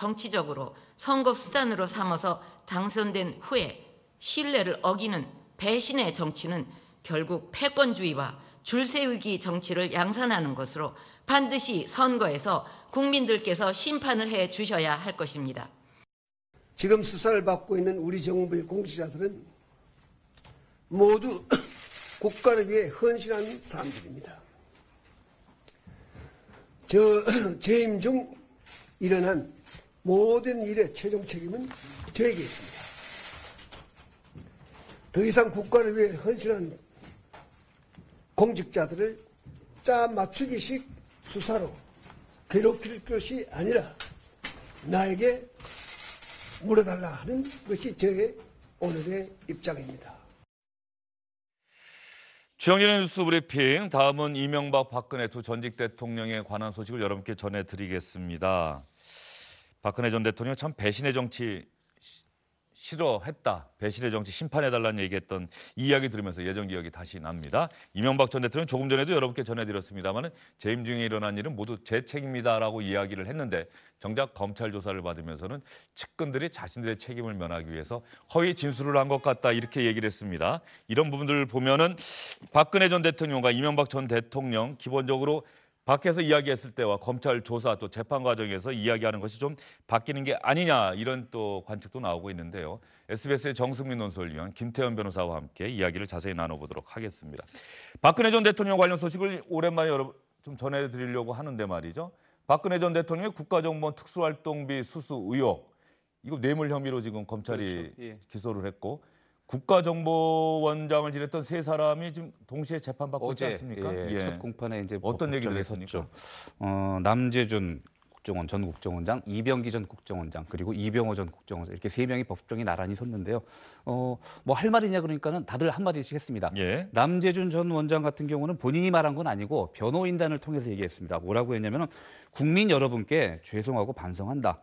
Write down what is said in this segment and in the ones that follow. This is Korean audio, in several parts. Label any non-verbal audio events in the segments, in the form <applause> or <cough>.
정치적으로 선거 수단으로 삼아서 당선된 후에 신뢰를 어기는 배신의 정치는 결국 패권주의와 줄세우기 정치를 양산하는 것으로 반드시 선거에서 국민들께서 심판을 해 주셔야 할 것입니다. 지금 수사를 받고 있는 우리 정부의 공직자들은 모두 <clears throat> 국가를 위해 헌신한 사람들입니다. 저 <clears throat> 재임 중 일어난 모든 일의 최종 책임은 저에게 있습니다. 더 이상 국가를 위해 헌신한 공직자들을 짜 맞추기식 수사로 괴롭힐 것이 아니라 나에게 물어달라 하는 것이 저의 오늘의 입장입니다. 주영진의 뉴스 브리핑 다음은 이명박 박근혜 두 전직 대통령에 관한 소식을 여러분께 전해드리겠습니다. 박근혜 전 대통령 참 배신의 정치 싫어했다. 배신의 정치 심판해달라는 얘기했던 이 이야기 들으면서 예전 기억이 다시 납니다. 이명박 전 대통령 조금 전에도 여러분께 전해드렸습니다만 재임 중에 일어난 일은 모두 제 책임이다라고 이야기를 했는데 정작 검찰 조사를 받으면서는 측근들이 자신들의 책임을 면하기 위해서 허위 진술을 한 것 같다 이렇게 얘기를 했습니다. 이런 부분들을 보면은 박근혜 전 대통령과 이명박 전 대통령 기본적으로 밖에서 이야기했을 때와 검찰 조사 또 재판 과정에서 이야기하는 것이 좀 바뀌는 게 아니냐 이런 또 관측도 나오고 있는데요. SBS의 정승민 논설위원 김태현 변호사와 함께 이야기를 자세히 나눠보도록 하겠습니다. 박근혜 전 대통령 관련 소식을 오랜만에 여러좀 전해드리려고 하는데 말이죠. 박근혜 전 대통령의 국가정보원 특수활동비 수수 의혹 이거 뇌물 혐의로 지금 검찰이 그렇죠. 예. 기소를 했고 국가정보원장을 지냈던 세 사람이 지금 동시에 재판받고 어제, 있지 않습니까? 예, 예. 첫 공판에 이제 어떤 뭐 얘기를 했었죠? 어, 남재준 국정원 전 국정원장, 이병기 전 국정원장, 그리고 이병호 전 국정원장 이렇게 세 명이 법정에 나란히 섰는데요. 어, 뭐할 말이냐 그러니까는 다들 한 마디씩 했습니다. 예. 남재준 전 원장 같은 경우는 본인이 말한 건 아니고 변호인단을 통해서 얘기했습니다. 뭐라고 했냐면은 국민 여러분께 죄송하고 반성한다.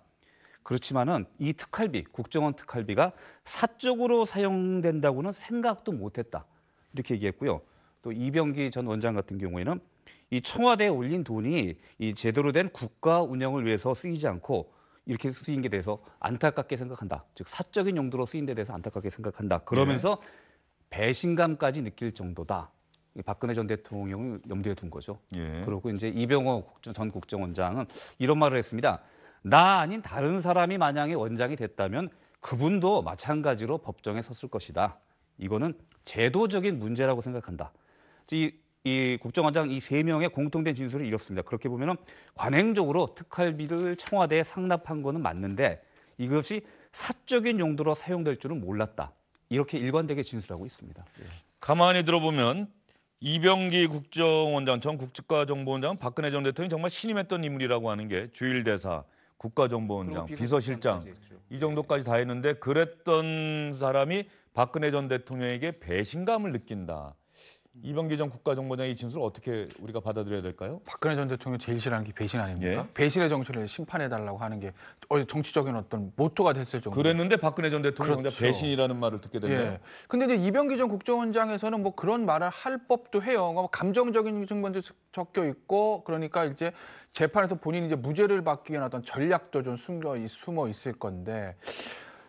그렇지만은 이 특활비, 국정원 특활비가 사적으로 사용된다고는 생각도 못했다. 이렇게 얘기했고요. 또 이병기 전 원장 같은 경우에는 이 청와대에 올린 돈이 이 제대로 된 국가 운영을 위해서 쓰이지 않고 이렇게 쓰인 게 돼서 안타깝게 생각한다. 즉 사적인 용도로 쓰인 데 대해서 안타깝게 생각한다. 그러면서 네. 배신감까지 느낄 정도다. 박근혜 전 대통령을 염두에 둔 거죠. 예. 그리고 이제 이병호 전 국정원장은 이런 말을 했습니다. 나 아닌 다른 사람이 만약에 원장이 됐다면 그분도 마찬가지로 법정에 섰을 것이다. 이거는 제도적인 문제라고 생각한다. 이, 이 국정원장 이 세 명의 공통된 진술을 이렇습니다. 그렇게 보면 관행적으로 특활비를 청와대에 상납한 것은 맞는데 이것이 사적인 용도로 사용될 줄은 몰랐다. 이렇게 일관되게 진술하고 있습니다. 예. 가만히 들어보면 이병기 국정원장 전국과정보원장 박근혜 전 대통령이 정말 신임했던 인물이라고 하는 게 주일대사 국가정보원장, 비서실장 이 정도까지 다 했는데 그랬던 사람이 박근혜 전 대통령에게 배신감을 느낀다. 이병기 전 국가정보장의 진술을 어떻게 우리가 받아들여야 될까요? 박근혜 전 대통령 제일 싫어하는 게 배신 아닙니까? 예. 배신의 정신을 심판해달라고 하는 게 정치적인 어떤 모토가 됐을 정도. 그랬는데 박근혜 전 대통령 그렇죠. 배신이라는 말을 듣게 됐네요. 예. 근데 이제 이병기 전 국정원장에서는 뭐 그런 말을 할 법도 해요. 뭐 감정적인 증거도 적혀 있고 그러니까 이제 재판에서 본인이 이제 무죄를 받기 위한 어떤 전략도 좀 숨겨 숨어 있을 건데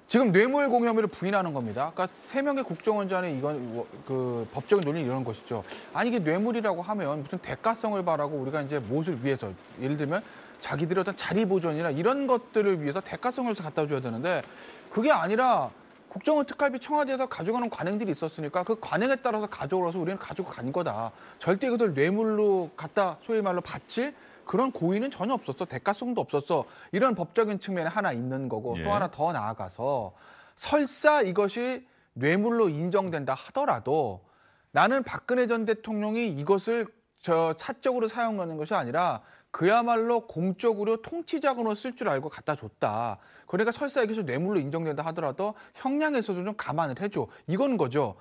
지금 뇌물공여 혐의를 부인하는 겁니다. 그러니까 세 명의 국정원장의 이건 그 법적인 논리 이런 것이죠. 아니 이게 뇌물이라고 하면 무슨 대가성을 바라고 우리가 이제 무엇을 위해서 예를 들면 자기들의 어떤 자리 보존이나 이런 것들을 위해서 대가성을 갖다 줘야 되는데 그게 아니라 국정원 특활비 청와대에서 가져가는 관행들이 있었으니까 그 관행에 따라서 가져오라서 우리는 가지고 간 거다. 절대 그들 뇌물로 갖다 소위 말로 바칠 그런 고의는 전혀 없었어. 대가성도 없었어. 이런 법적인 측면에 하나 있는 거고 예. 또 하나 더 나아가서 설사 이것이 뇌물로 인정된다 하더라도 나는 박근혜 전 대통령이 이것을 저 차적으로 사용하는 것이 아니라 그야말로 공적으로 통치자금으로 쓸 줄 알고 갖다 줬다. 그러니까 설사 이것이 뇌물로 인정된다 하더라도 형량에서도 좀 감안을 해줘. 이건 거죠.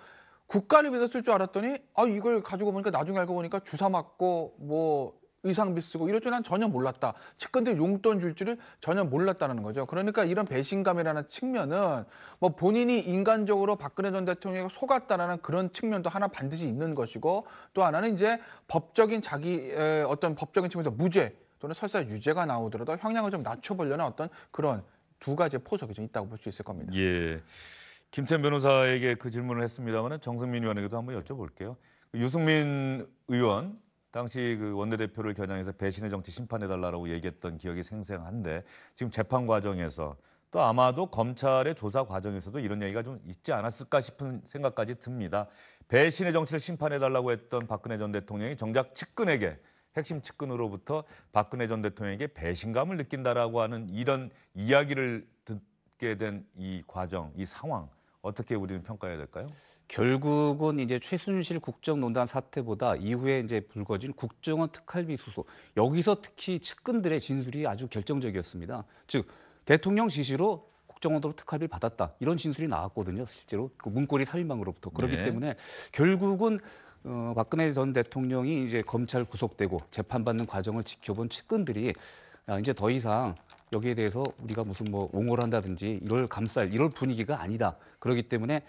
국가를 위해서 쓸 줄 알았더니 아 이걸 가지고 보니까 나중에 알고 보니까 주사 맞고 뭐 의상비 쓰고 이럴 줄 난 전혀 몰랐다. 측근들 용돈 줄 줄을 전혀 몰랐다는 거죠. 그러니까 이런 배신감이라는 측면은 뭐 본인이 인간적으로 박근혜 전 대통령이 속았다라는 그런 측면도 하나 반드시 있는 것이고 또 하나는 이제 법적인 자기 어떤 법적인 측면에서 무죄 또는 설사 유죄가 나오더라도 형량을 좀 낮춰보려는 어떤 그런 두 가지의 포석이 좀 있다고 볼 수 있을 겁니다. 예. 김태현 변호사에게 그 질문을 했습니다만 정승민 의원에게도 한번 여쭤볼게요. 유승민 의원 당시 그 원내대표를 겨냥해서 배신의 정치 심판해달라고 얘기했던 기억이 생생한데 지금 재판 과정에서 또 아마도 검찰의 조사 과정에서도 이런 얘기가 좀 있지 않았을까 싶은 생각까지 듭니다. 배신의 정치를 심판해달라고 했던 박근혜 전 대통령이 정작 측근에게 핵심 측근으로부터 박근혜 전 대통령에게 배신감을 느낀다라고 하는 이런 이야기를 듣게 된 이 과정, 이 상황 어떻게 우리는 평가해야 될까요? 결국은 이제 최순실 국정농단 사태보다 이후에 이제 불거진 국정원 특활비 수소 여기서 특히 측근들의 진술이 아주 결정적이었습니다. 즉 대통령 지시로 국정원으로 특활비 받았다 이런 진술이 나왔거든요. 실제로 그 문고리 3인방으로부터 그렇기 네. 때문에 결국은 어, 박근혜 전 대통령이 이제 검찰 구속되고 재판받는 과정을 지켜본 측근들이 야, 아, 이제 더 이상 여기에 대해서 우리가 무슨 뭐 옹호를 한다든지 이럴 감쌀 이럴 분위기가 아니다. 그러기 때문에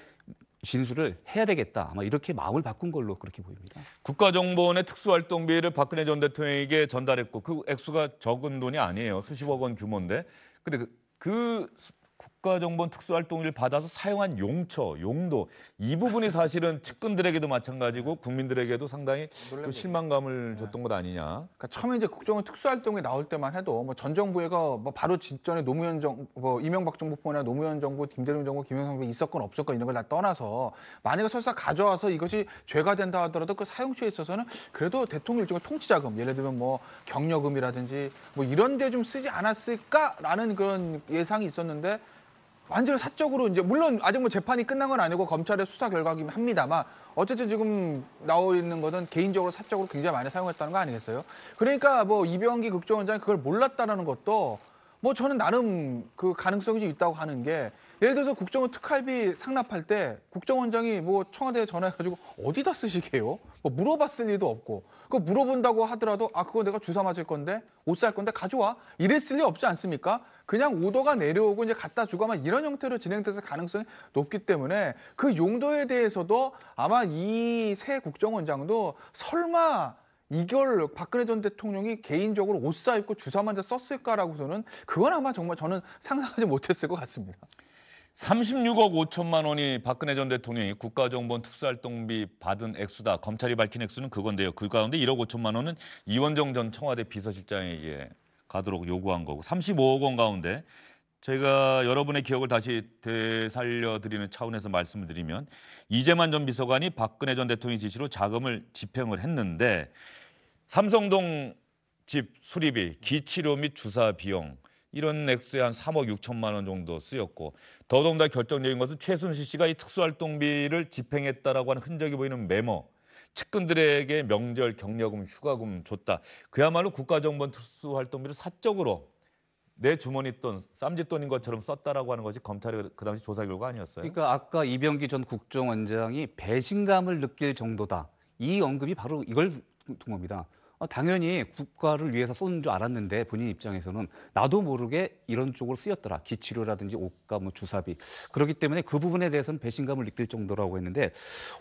진술을 해야 되겠다. 아마 이렇게 마음을 바꾼 걸로 그렇게 보입니다. 국가정보원의 특수활동비를 박근혜 전 대통령에게 전달했고 그 액수가 적은 돈이 아니에요. 수십억 원 규모인데. 근데 그, 그 국가정보 특수활동비를 받아서 사용한 용처, 용도 이 부분이 사실은 측근들에게도 마찬가지고 국민들에게도 상당히 또 실망감을 네. 줬던 것 아니냐. 그러니까 처음에 이제 국정원 특수활동이 나올 때만 해도 뭐전 정부에가 뭐 바로 직전에 노무현 정, 뭐 이명박 정부뿐이나 노무현 정부, 김대중 정부, 김영삼 정부 있었건 없었건 이런 걸 다 떠나서 만약에 설사 가져와서 이것이 죄가 된다 하더라도 그 사용처에 있어서는 그래도 대통령 일종의 통치자금, 예를 들면 뭐 경력금이라든지 뭐 이런 데 좀 쓰지 않았을까라는 그런 예상이 있었는데 완전히 사적으로 이제 물론 아직 뭐 재판이 끝난 건 아니고 검찰의 수사 결과긴 합니다만 어쨌든 지금 나오 있는 것은 개인적으로 사적으로 굉장히 많이 사용했다는 거 아니겠어요? 그러니까 뭐 이병기 극정원장이 그걸 몰랐다라는 것도 뭐 저는 나름 그 가능성이 좀 있다고 하는 게 예를 들어서 국정원 특활비 상납할 때 국정원장이 뭐 청와대에 전화해가지고 어디다 쓰시게요? 뭐 물어봤을 리도 없고 그거 물어본다고 하더라도 아 그거 내가 주사 맞을 건데 옷 살 건데 가져와 이랬을 리 없지 않습니까? 그냥 오더가 내려오고 이제 갖다 주고 아마 이런 형태로 진행돼서 가능성이 높기 때문에 그 용도에 대해서도 아마 이 새 국정원장도 설마 이걸 박근혜 전 대통령이 개인적으로 옷 사입고 주사만 맞 썼을까라고 저는 그건 아마 정말 저는 상상하지 못했을 것 같습니다. 36억 5천만 원이 박근혜 전 대통령이 국가정보원 특수활동비 받은 액수다. 검찰이 밝힌 액수는 그건데요. 그 가운데 1억 5천만 원은 이원정 전 청와대 비서실장에게 가도록 요구한 거고 35억 원 가운데 제가 여러분의 기억을 다시 되살려드리는 차원에서 말씀을 드리면 이재만 전 비서관이 박근혜 전 대통령 의 지시로 자금을 집행을 했는데 삼성동 집 수리비, 기치료 및 주사 비용, 이런 액수에 한 3억 6천만 원 정도 쓰였고 더더군 결정적인 것은 최순실 씨가 이 특수활동비를 집행했다라고 하는 흔적이 보이는 메모 측근들에게 명절 경력금 휴가금 줬다. 그야말로 국가정보원 특수활동비를 사적으로 내 주머니 돈, 쌈짓돈인 것처럼 썼다라고 하는 것이 검찰의 그, 그 당시 조사 결과 아니었어요? 그러니까 아까 이병기 전 국정원장이 배신감을 느낄 정도다. 이 언급이 바로 이걸 통 겁니다. 어, 당연히 국가를 위해서 쏘는 줄 알았는데 본인 입장에서는 나도 모르게 이런 쪽을 쓰였더라. 기치료라든지 옷값, 뭐 주사비. 그렇기 때문에 그 부분에 대해서는 배신감을 느낄 정도라고 했는데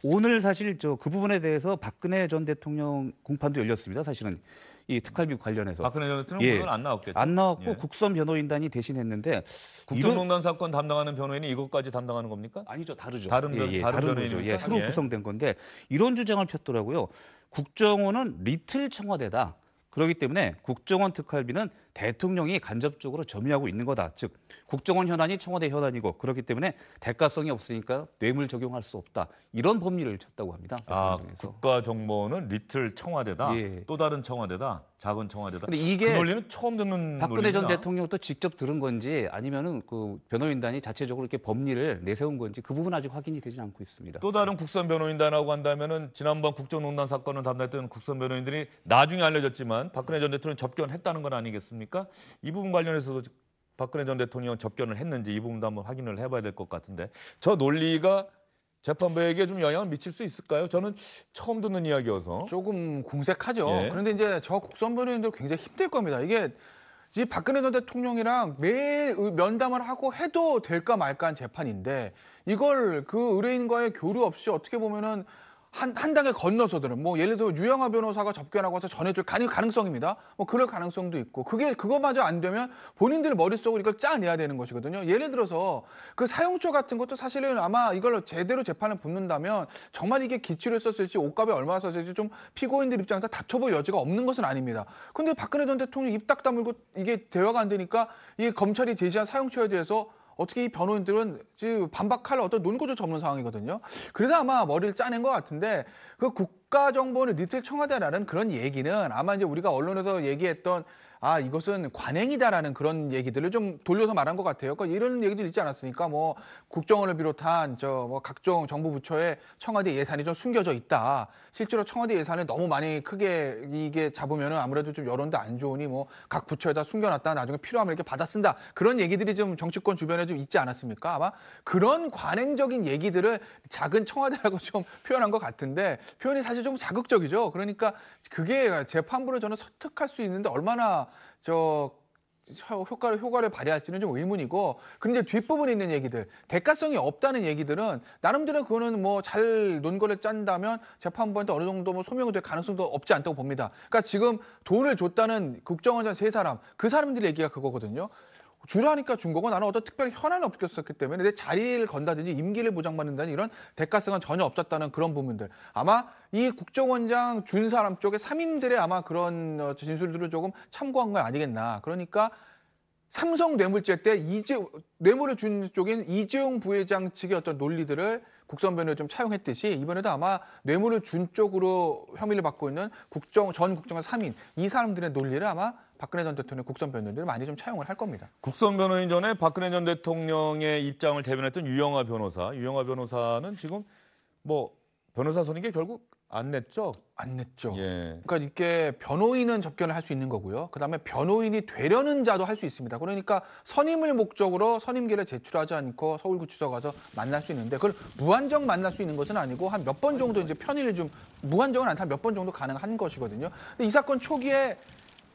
오늘 사실 저 그 부분에 대해서 박근혜 전 대통령 공판도 열렸습니다. 사실은 이 특활비 관련해서 박근혜 전 대통령 예. 안 나왔겠죠. 안 나왔고 예. 국선 변호인단이 대신했는데 국정농단 이런... 사건 담당하는 변호인이 이것까지 담당하는 겁니까? 아니죠. 다르죠. 다른 변, 예, 예. 다른, 다른 거죠. 예, 새로 예. 구성된 건데 이런 주장을 폈더라고요. 국정원은 리틀 청와대다. 그렇기 때문에 국정원 특활비는 대통령이 간접적으로 점유하고 있는 거다. 즉 국정원 현안이 청와대 현안이고 그렇기 때문에 대가성이 없으니까 뇌물 적용할 수 없다. 이런 법리를 쳤다고 합니다. 아, 국가 정보는 리틀 청와대다. 예. 또 다른 청와대다. 작은 청와대다. 근데 이게 그 논리는 처음 듣는 박근혜 논리구나. 전 대통령도 직접 들은 건지 아니면은 그 변호인단이 자체적으로 이렇게 법리를 내세운 건지 그 부분 아직 확인이 되지 않고 있습니다. 또 다른 국선 변호인단하고 한다면은 지난번 국정농단 사건을 담당했던 국선 변호인들이 나중에 알려졌지만 일단 박근혜 전 대통령 접견했다는 건 아니겠습니까? 이 부분 관련해서도 박근혜 전 대통령 접견을 했는지 이 부분도 한번 확인을 해봐야 될 것 같은데 저 논리가 재판부에게 좀 영향을 미칠 수 있을까요? 저는 처음 듣는 이야기여서 조금 궁색하죠. 예. 그런데 이제 저 국선 변호인들 굉장히 힘들 겁니다. 이게 이 박근혜 전 대통령이랑 매일 면담을 하고 해도 될까 말까한 재판인데 이걸 그 의뢰인과의 교류 없이 어떻게 보면은 한, 한 단계 건너서들은 뭐 예를 들어 유영하 변호사가 접견하고 와서 전해줄 가능성입니다. 뭐 그럴 가능성도 있고 그게 그거마저 안 되면 본인들 머릿속으로 이걸 짜내야 되는 것이거든요. 예를 들어서 그 사용처 같은 것도 사실은 아마 이걸 제대로 재판을 붙는다면 정말 이게 기출를 썼을지 옷값에 얼마 썼을지 좀 피고인들 입장에서 다쳐볼 여지가 없는 것은 아닙니다. 근데 박근혜 전 대통령 입딱 다물고 이게 대화가 안 되니까 이 검찰이 제시한 사용처에 대해서 어떻게 이 변호인들은 지금 반박할 어떤 논거조차 없는 상황이거든요. 그래서 아마 머리를 짜낸 것 같은데 그 국가정보원을 리틀 청와대라는 그런 얘기는 아마 이제 우리가 언론에서 얘기했던 아 이것은 관행이다라는 그런 얘기들을 좀 돌려서 말한 것 같아요. 그러니까 이런 얘기들 있지 않았습니까? 뭐 국정원을 비롯한 저 뭐 각종 정부 부처에 청와대 예산이 좀 숨겨져 있다. 실제로 청와대 예산을 너무 많이 크게 이게 잡으면은 아무래도 좀 여론도 안 좋으니 뭐 각 부처에다 숨겨놨다 나중에 필요하면 이렇게 받아 쓴다 그런 얘기들이 좀 정치권 주변에 좀 있지 않았습니까? 아마 그런 관행적인 얘기들을 작은 청와대라고 <laughs> 좀 표현한 것 같은데 표현이 사실 좀 자극적이죠. 그러니까 그게 재판부를 저는 설득할 수 있는데 얼마나 저 효과를 효과를 발휘할지는 좀 의문이고 그런데 뒷부분에 있는 얘기들 대가성이 없다는 얘기들은 나름대로 그거는 뭐 잘 논거를 짠다면 재판부한테 어느 정도 뭐 소명이 될 가능성도 없지 않다고 봅니다. 그러니까 지금 돈을 줬다는 국정원장 세 사람 그 사람들 얘기가 그거거든요. 주라니까 준 거고 나는 어떤 특별히 현안이없었기 때문에 내 자리를 건다든지 임기를 보장받는다는 이런 대가성은 전혀 없었다는 그런 부분들 아마 이 국정원장 준 사람 쪽에 3인들의 아마 그런 어, 진술들을 조금 참고한 건 아니겠나 그러니까 삼성 뇌물죄 때 이제 뇌물을 준 쪽인 이재용 부회장 측의 어떤 논리들을 국선 변호에 좀 차용했듯이 이번에도 아마 뇌물을 준 쪽으로 혐의를 받고 있는 국정 전 국정원 3인 이 사람들의 논리를 아마 박근혜 전 대통령 국선 변호인들을 많이 좀 차용을 할 겁니다. 국선 변호인 전에 박근혜 전 대통령의 입장을 대변했던 유영아 변호사. 유영아 변호사는 지금 뭐 변호사 선임게 결국 안 냈죠? 안 냈죠. 예. 그러니까 이게 변호인은 접견을 할 수 있는 거고요. 그다음에 변호인이 되려는 자도 할 수 있습니다. 그러니까 선임을 목적으로 선임계를 제출하지 않고 서울구치소 가서 만날 수 있는데 그걸 무한정 만날 수 있는 것은 아니고 한 몇 번 정도 이제 편의를 좀 무한정은 안타 다 몇번 정도 가능한 것이거든요. 근데 이 사건 초기에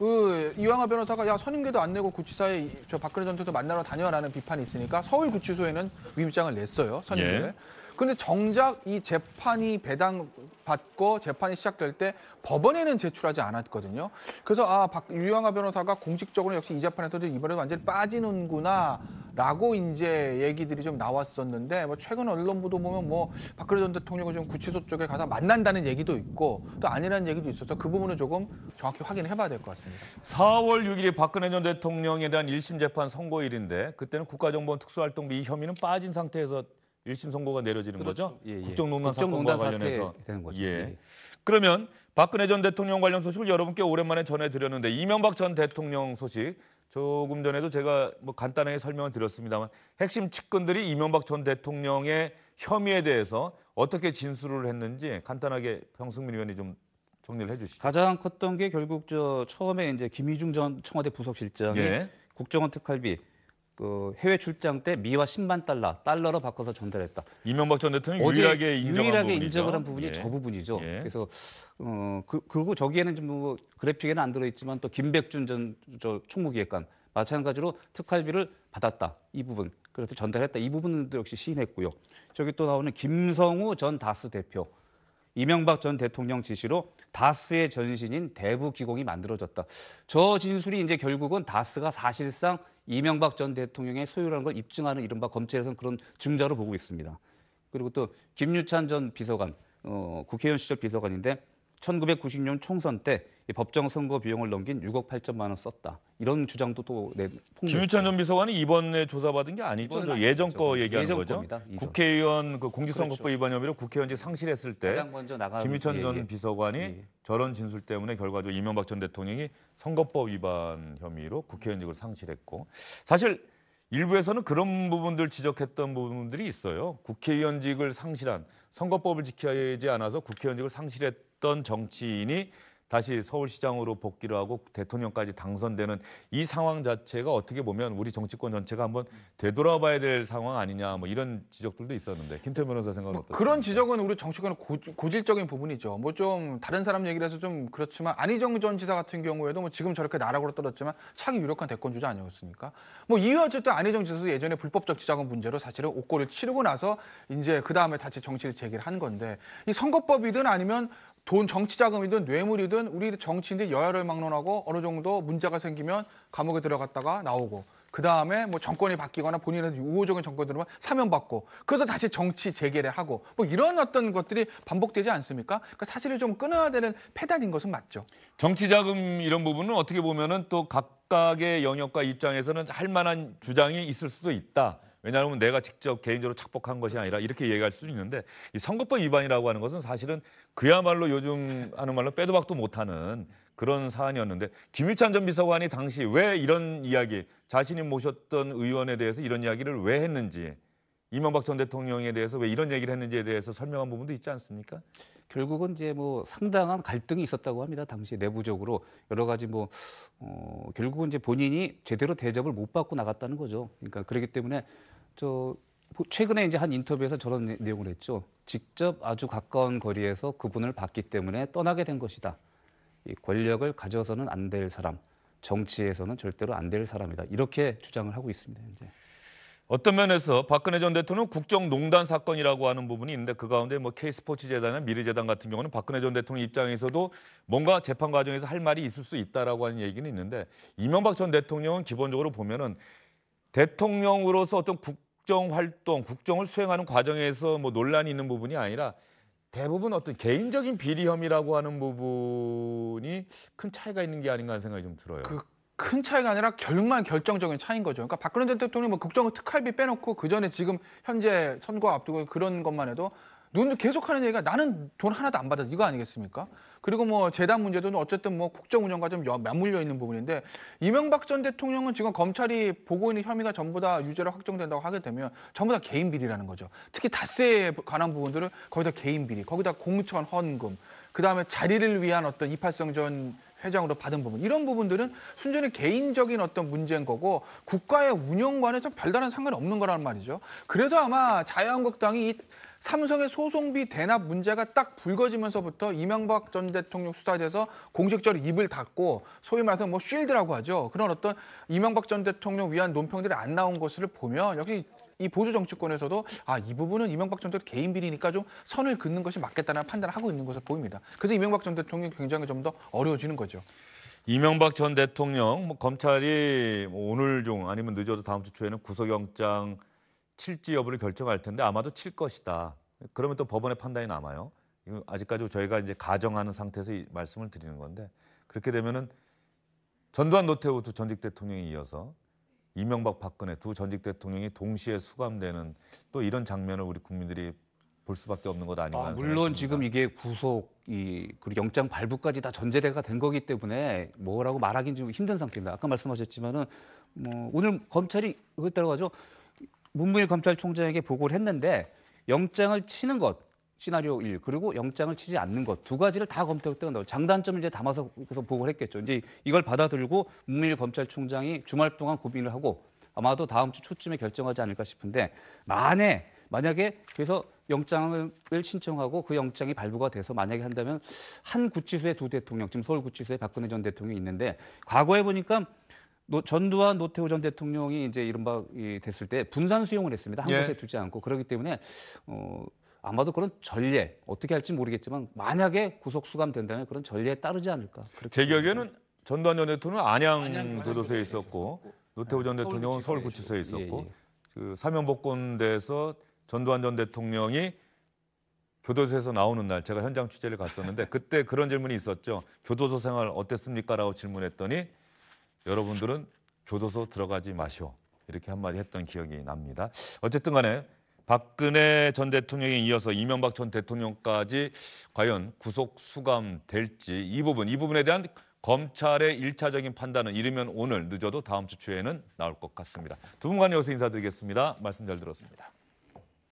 그 이왕아 변호사가 야 선임계도 안 내고 구치사에 저 박근혜 전 대표 만나러 다녀라는 비판이 있으니까 서울 구치소에는 위임장을 냈어요 선임계 예. 근데 정작 이 재판이 배당받고 재판이 시작될 때 법원에는 제출하지 않았거든요. 그래서 아, 박, 유영하 변호사가 공식적으로 역시 이 재판에서도 이번에 완전히 빠지는구나. 라고 이제 얘기들이 좀 나왔었는데 뭐 최근 언론 보도 보면 뭐 박근혜 전 대통령이 좀 구치소 쪽에 가서 만난다는 얘기도 있고 또 아니라는 얘기도 있어서 그 부분은 조금 정확히 확인해 봐야 될 것 같습니다. 4월 6일이 박근혜 전 대통령에 대한 1심 재판 선고일인데 그때는 국가정보원 특수활동비 혐의는 빠진 상태에서 1심 선고가 내려지는 그렇죠. 거죠. 예, 예. 국정농단, 국정농단 사건과 관련해서 되는 거죠. 예. 예. 그러면 박근혜 전 대통령 관련 소식을 여러분께 오랜만에 전해드렸는데 이명박 전 대통령 소식 조금 전에도 제가 뭐 간단하게 설명을 드렸습니다만 핵심 측근들이 이명박 전 대통령의 혐의에 대해서 어떻게 진술을 했는지 간단하게 평승민 의원이 좀 정리를 해주시죠. 가장 컸던 게 결국 저 처음에 이제 김희중 전 청와대 부속실장이 예. 국정원 특활비 그 해외 출장 때 미화 10만 달러, 달러로 바꿔서 전달했다. 이명박 전 대통령이 유일하게 인정한 유일하게 부분이죠. 인정을 한 부분이 예. 저 부분이죠. 예. 그래서 어, 그, 그리고 저기에는 좀뭐 그래픽에는 안 들어있지만 또 김백준 전저 총무기획관 마찬가지로 특활비를 받았다 이 부분 그래서 전달했다 이 부분도 역시 시인했고요. 저기 또 나오는 김성우 전 다스 대표 이명박 전 대통령 지시로 다스의 전신인 대부 기공이 만들어졌다. 저 진술이 이제 결국은 다스가 사실상 이명박 전 대통령의 소유라는 걸 입증하는 이른바 검찰에서는 그런 증자로 보고 있습니다. 그리고 또 김유찬 전 비서관, 어, 국회의원 시절 비서관인데 1996년 총선 때 법정 선거 비용을 넘긴 6억 8천만 원 썼다. 이런 주장도 또 내. 김유찬 전 비서관이 이번에 조사받은 게 아니죠. 저 예전 거 얘기하는 예전 거죠. 겁니다, 국회의원 그 공직선거법 그렇죠. 위반 혐의로 국회의원직 상실했을 때 김유찬 전 예, 예, 비서관이 예. 저런 진술 때문에 결과적으로 이명박 전 대통령이 선거법 위반 혐의로 국회의원직을 상실했고 사실 일부에서는 그런 부분들 지적했던 부분들이 있어요. 국회의원직을 상실한 선거법을 지키지 않아서 국회의원직을 상실했. 없던 정치인이 다시 서울시장으로 복귀를 하고 대통령까지 당선되는 이 상황 자체가 어떻게 보면 우리 정치권 전체가 한번 되돌아봐야 될 상황 아니냐 뭐 이런 지적들도 있었는데 김태 변호사 생각은 뭐 어떠세요? 그런 지적은 우리 정치권의 고, 질적인 부분이죠. 뭐 좀 다른 사람 얘기를해서좀 그렇지만 안희정 전 지사 같은 경우에도 뭐 지금 저렇게 나락으로 떨어졌지만 차기 유력한 대권 주자 아니었습니까? 뭐 이유 어쨌든 안희정 지사도 예전에 불법적 지자금 문제로 사실은 옷고를 치르고 나서 이제 그 다음에 다시 정치를 재개를 한 건데 이 선거법이든 아니면 돈 정치 자금이든 뇌물이든 우리 정치인들이 여야를 막론하고 어느 정도 문제가 생기면 감옥에 들어갔다가 나오고 그 다음에 뭐 정권이 바뀌거나 본인의 우호적인 정권 들어면 사면받고 그래서 다시 정치 재개를 하고 뭐 이런 어떤 것들이 반복되지 않습니까? 그러니까 사실은좀 끊어야 되는 패단인 것은 맞죠. 정치 자금 이런 부분은 어떻게 보면은 또 각각의 영역과 입장에서는 할 만한 주장이 있을 수도 있다. 왜냐하면 내가 직접 개인적으로 착복한 것이 아니라 이렇게 얘기할 수는 있는데 이 선거법 위반이라고 하는 것은 사실은 그야말로 요즘 하는 말로 빼도 박도 못하는 그런 사안이었는데 김유찬 전 비서관이 당시 왜 이런 이야기 자신이 모셨던 의원에 대해서 이런 이야기를 왜 했는지 이명박 전 대통령에 대해서 왜 이런 얘기를 했는지에 대해서 설명한 부분도 있지 않습니까? 결국은 이제 뭐 상당한 갈등이 있었다고 합니다. 당시 내부적으로 여러 가지 뭐 어, 결국은 이제 본인이 제대로 대접을 못 받고 나갔다는 거죠. 그러니까 그러기 때문에 저 뭐 최근에 이제 한 인터뷰에서 저런 내용을 했죠. 직접 아주 가까운 거리에서 그분을 봤기 때문에 떠나게 된 것이다. 이 권력을 가져서는 안 될 사람, 정치에서는 절대로 안 될 사람이다. 이렇게 주장을 하고 있습니다. 현재. 어떤 면에서 박근혜 전 대통령 국정농단 사건이라고 하는 부분이 있는데 그 가운데 뭐 K스포츠 재단이나 미래재단 같은 경우는 박근혜 전 대통령 입장에서도 뭔가 재판 과정에서 할 말이 있을 수 있다라고 하는 얘기는 있는데 이명박 전 대통령은 기본적으로 보면은 대통령으로서 어떤 국정 활동, 국정을 수행하는 과정에서 뭐 논란이 있는 부분이 아니라 대부분 어떤 개인적인 비리 혐의라고 하는 부분이 큰 차이가 있는 게 아닌가 하는 생각이 좀 들어요. 그큰 차이가 아니라 결만 결정적인 차이인 거죠. 그러니까 박근혜 대통령이 뭐국정 특활비 빼놓고 그 전에 지금 현재 선거 앞두고 그런 것만 해도 눈 계속하는 얘기가 나는 돈 하나도 안받아서 이거 아니겠습니까? 그리고 뭐 재단 문제도 어쨌든 뭐 국정 운영과 좀 맞물려 있는 부분인데 이명박 전 대통령은 지금 검찰이 보고 있는 혐의가 전부 다 유죄로 확정된다고 하게 되면 전부 다 개인 비리라는 거죠. 특히 닷새에 관한 부분들은 거기다 개인 비리, 거기다 공천 헌금, 그 다음에 자리를 위한 어떤 이팔성 전 회장으로 받은 부분 이런 부분들은 순전히 개인적인 어떤 문제인 거고 국가의 운영과는 좀 별다른 상관이 없는 거란 말이죠. 그래서 아마 자유한국당이 이 삼성의 소송비 대납 문제가 딱 불거지면서부터 이명박 전 대통령 수사에서 공식적으로 입을 닫고 소위 말해서 뭐 쉴드라고 하죠. 그런 어떤 이명박 전 대통령 위한 논평들이 안 나온 것을 보면 역시 이 보수 정치권에서도 아 이 부분은 이명박 전 대통령 개인 비리니까 좀 선을 긋는 것이 맞겠다는 판단을 하고 있는 것으로 보입니다. 그래서 이명박 전 대통령이 굉장히 좀 더 어려워지는 거죠. 이명박 전 대통령 뭐 검찰이 뭐 오늘 중 아니면 늦어도 다음 주 초에는 구속영장 칠지 여부를 결정할 텐데 아마도 칠 것이다. 그러면 또 법원의 판단이 남아요. 이거 아직까지 저희가 이제 가정하는 상태에서 말씀을 드리는 건데 그렇게 되면은 전두환 노태우 전직 대통령에 이어서 이명박 박근혜 두 전직 대통령이 동시에 수감되는 또 이런 장면을 우리 국민들이 볼 수밖에 없는 것 아닌가. 아, 물론 지금 이게 구속이 그리고 영장 발부까지 다 전제대가 된 거기 때문에 뭐라고 말하긴좀 힘든 상태입니다. 아까 말씀하셨지만은 뭐 오늘 검찰이 그에 따라가죠 문무일 검찰총장에게 보고를 했는데 영장을 치는 것 시나리오 1 그리고 영장을 치지 않는 것 두 가지를 다 검토했던 나 장단점을 이제 담아서 그래서 보고를 했겠죠. 이제 이걸 받아들고 문민일 검찰총장이 주말 동안 고민을 하고 아마도 다음 주 초쯤에 결정하지 않을까 싶은데 만에 만약에 그래서 영장을 신청하고 그 영장이 발부가 돼서 만약에 한다면 한 구치소에 두 대통령 지금 서울 구치소에 박근혜 전 대통령이 있는데 과거에 보니까 노, 전두환 노태우 전 대통령이 이제 이른바 됐을 때 분산 수용을 했습니다. 한 예. 곳에 두지 않고 그렇기 때문에 어, 아마도 그런 전례 어떻게 할지 모르겠지만 만약에 구속 수감된다면 그런 전례에 따르지 않을까. 제 기억에는 전두환 대통령은 안양, 교도소에 있었고, 노태우 네, 전 대통령은 서울구치소에 있었고 예, 예. 그 사면복권대에서 전두환 전 대통령이 교도소에서 나오는 날 제가 현장 취재를 갔었는데 그때 그런 질문이 있었죠. 교도소 생활 어땠습니까라고 질문했더니 여러분들은 교도소 들어가지 마시오 이렇게 한마디 했던 기억이 납니다. 어쨌든 간에 박근혜 전 대통령에 이어서 이명박 전 대통령까지 과연 구속 수감될지 이 부분 이 부분에 대한 검찰의 일차적인 판단은 이르면 오늘 늦어도 다음 주 초에는 나올 것 같습니다. 두 분간 여기서 인사드리겠습니다. 말씀 잘 들었습니다.